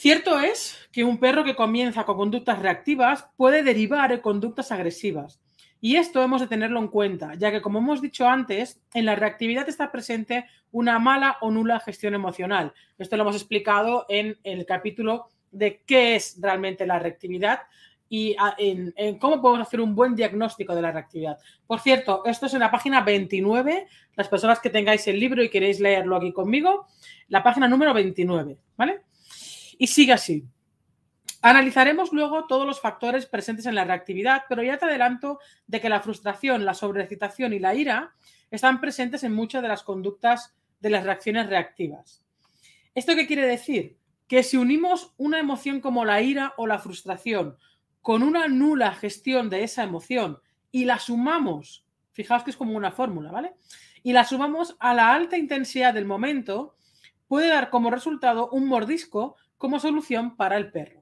Cierto es que un perro que comienza con conductas reactivas puede derivar en conductas agresivas. Y esto hemos de tenerlo en cuenta, ya que como hemos dicho antes, en la reactividad está presente una mala o nula gestión emocional. Esto lo hemos explicado en el capítulo de qué es realmente la reactividad y ah, en, cómo podemos hacer un buen diagnóstico de la reactividad. Por cierto, esto es en la página 29, las personas que tengáis el libro y queréis leerlo aquí conmigo, la página número 29, ¿vale? Y sigue así. Analizaremos luego todos los factores presentes en la reactividad, pero ya te adelanto de que la frustración, la sobreexcitación y la ira están presentes en muchas de las conductas de las reacciones reactivas. ¿Esto qué quiere decir? Que si unimos una emoción como la ira o la frustración con una nula gestión de esa emoción y la sumamos, fijaos que es como una fórmula, ¿vale? Y la sumamos a la alta intensidad del momento, puede dar como resultado un mordisco como solución para el perro.